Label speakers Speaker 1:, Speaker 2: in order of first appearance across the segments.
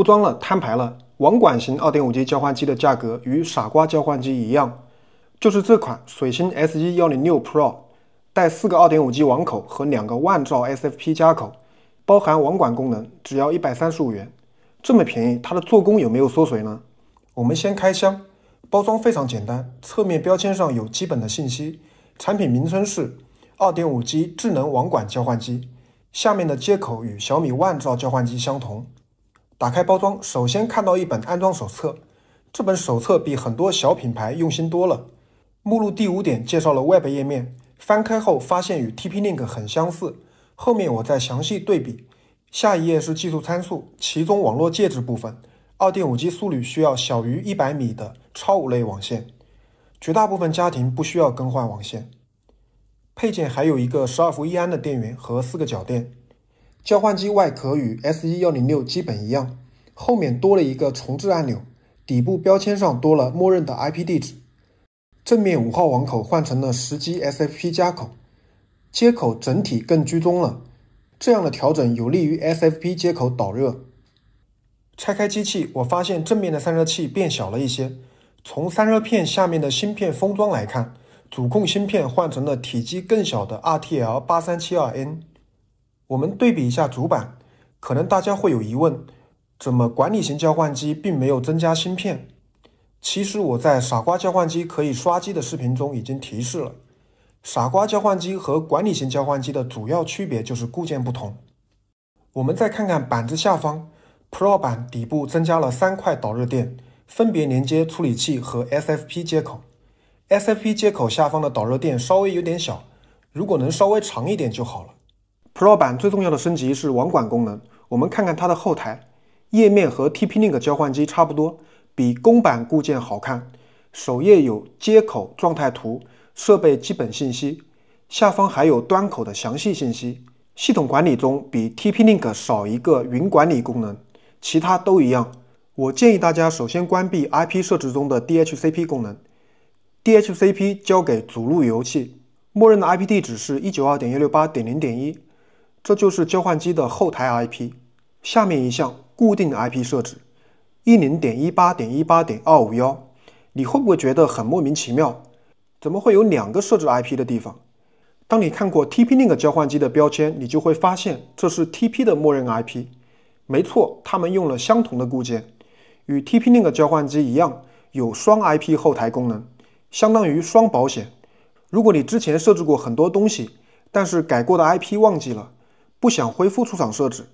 Speaker 1: 不装了，摊牌了！网管型 2.5G 交换机的价格与傻瓜交换机一样，就是这款水星 S 一幺零六 Pro，带四个 2.5G 网口和两个万兆 SFP 加口，包含网管功能，只要一百三十五元。这么便宜，它的做工有没有缩水呢？我们先开箱，包装非常简单，侧面标签上有基本的信息，产品名称是 2.5G 智能网管交换机，下面的接口与小米万兆交换机相同。打开包装，首先看到一本安装手册，这本手册比很多小品牌用心多了。目录第五点介绍了 Web 页面，翻开后发现与 TP-Link 很相似，后面我再详细对比。下一页是技术参数，其中网络介质部分，2.5G 速率需要小于100米的超五类网线，绝大部分家庭不需要更换网线。配件还有一个12伏一安的电源和四个脚垫。交换机外壳与 S E 幺零六基本一样，后面多了一个重置按钮，底部标签上多了默认的 IP 地址，正面五号网口换成了十 G SFP 加口，接口整体更居中了。这样的调整有利于 SFP 接口导热。拆开机器，我发现正面的散热器变小了一些。从散热片下面的芯片封装来看，主控芯片换成了体积更小的 RTL 八三七二 N。我们对比一下主板，可能大家会有疑问，怎么管理型交换机并没有增加芯片？其实我在傻瓜交换机可以刷机的视频中已经提示了，傻瓜交换机和管理型交换机的主要区别就是固件不同。我们再看看板子下方，Pro 版底部增加了三块导热垫，分别连接处理器和 SFP 接口。SFP 接口下方的导热垫稍微有点小，如果能稍微长一点就好了。Pro 版最重要的升级是网管功能，我们看看它的后台页面和 TP-Link 交换机差不多，比公版固件好看。首页有接口状态图、设备基本信息，下方还有端口的详细信息。系统管理中比 TP-Link 少一个云管理功能，其他都一样。我建议大家首先关闭 IP 设置中的 DHCP 功能，DHCP 交给主路由器，默认的 IP 地址是192.168.0.1。这就是交换机的后台 IP，下面一项固定 IP 设置，一零点一八点一八点二五幺，你会不会觉得很莫名其妙？怎么会有两个设置 IP 的地方？当你看过 TPLink 交换机的标签，你就会发现这是 TP 的默认 IP。没错，他们用了相同的固件，与 TPLink 交换机一样有双 IP 后台功能，相当于双保险。如果你之前设置过很多东西，但是改过的 IP 忘记了。不想恢复出厂设置，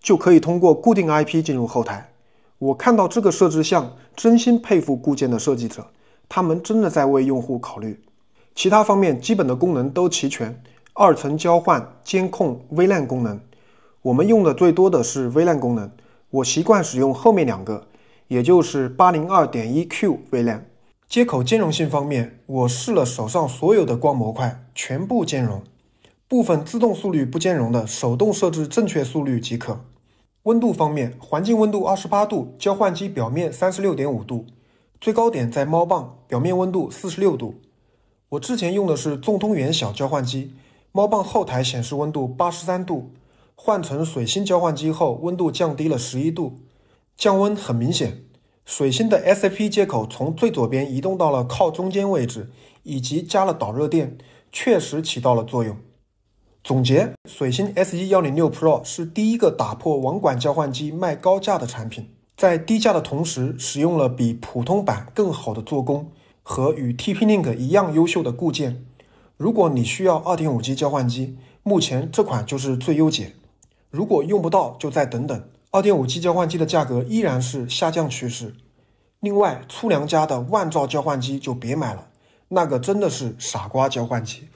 Speaker 1: 就可以通过固定 IP 进入后台。我看到这个设置项，真心佩服固件的设计者，他们真的在为用户考虑。其他方面基本的功能都齐全，二层交换、监控、微乱功能。我们用的最多的是微 n 功能，我习惯使用后面两个，也就是 8.02.1Q 微 n 接口兼容性方面，我试了手上所有的光模块，全部兼容。部分自动速率不兼容的，手动设置正确速率即可。温度方面，环境温度二十八度，交换机表面三十六点五度，最高点在猫棒表面温度四十六度。我之前用的是纵通元小交换机，猫棒后台显示温度八十三度，换成水星交换机后温度降低了十一度，降温很明显。水星的 SFP 接口从最左边移动到了靠中间位置，以及加了导热垫，确实起到了作用。总结：水星 S1106 Pro 是第一个打破网管交换机卖高价的产品，在低价的同时，使用了比普通版更好的做工和与 TP-Link 一样优秀的固件。如果你需要 2.5G 交换机，目前这款就是最优解。如果用不到，就再等等。2.5G 交换机的价格依然是下降趋势。另外，粗粮家的万兆交换机就别买了，那个真的是傻瓜交换机。